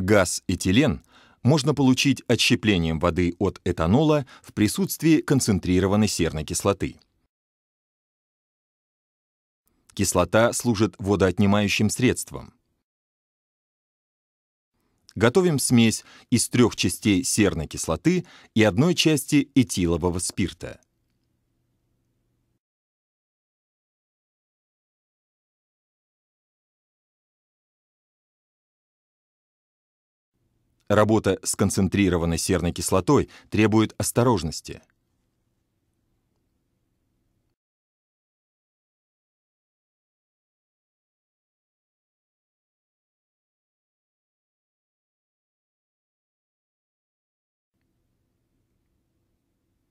Газ этилен можно получить отщеплением воды от этанола в присутствии концентрированной серной кислоты. Кислота служит водоотнимающим средством. Готовим смесь из трех частей серной кислоты и одной части этилового спирта. Работа с концентрированной серной кислотой требует осторожности.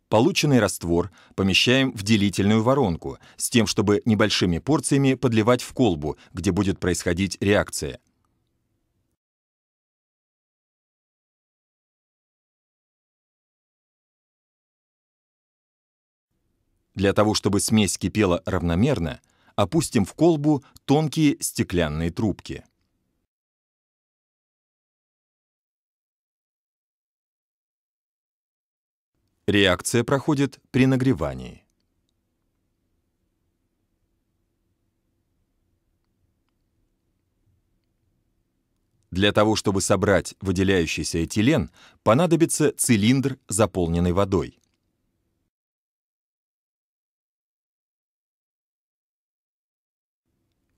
Полученный раствор помещаем в делительную воронку с тем, чтобы небольшими порциями подливать в колбу, где будет происходить реакция. Для того, чтобы смесь кипела равномерно, опустим в колбу тонкие стеклянные трубки. Реакция проходит при нагревании. Для того, чтобы собрать выделяющийся этилен, понадобится цилиндр, заполненный водой.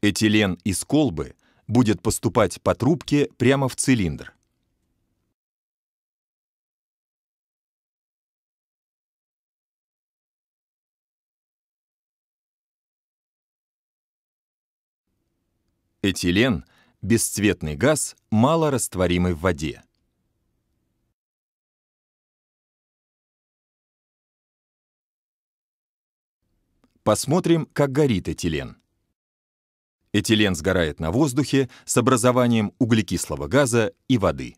Этилен из колбы будет поступать по трубке прямо в цилиндр. Этилен – бесцветный газ, мало растворимый в воде. Посмотрим, как горит этилен. Этилен сгорает на воздухе с образованием углекислого газа и воды.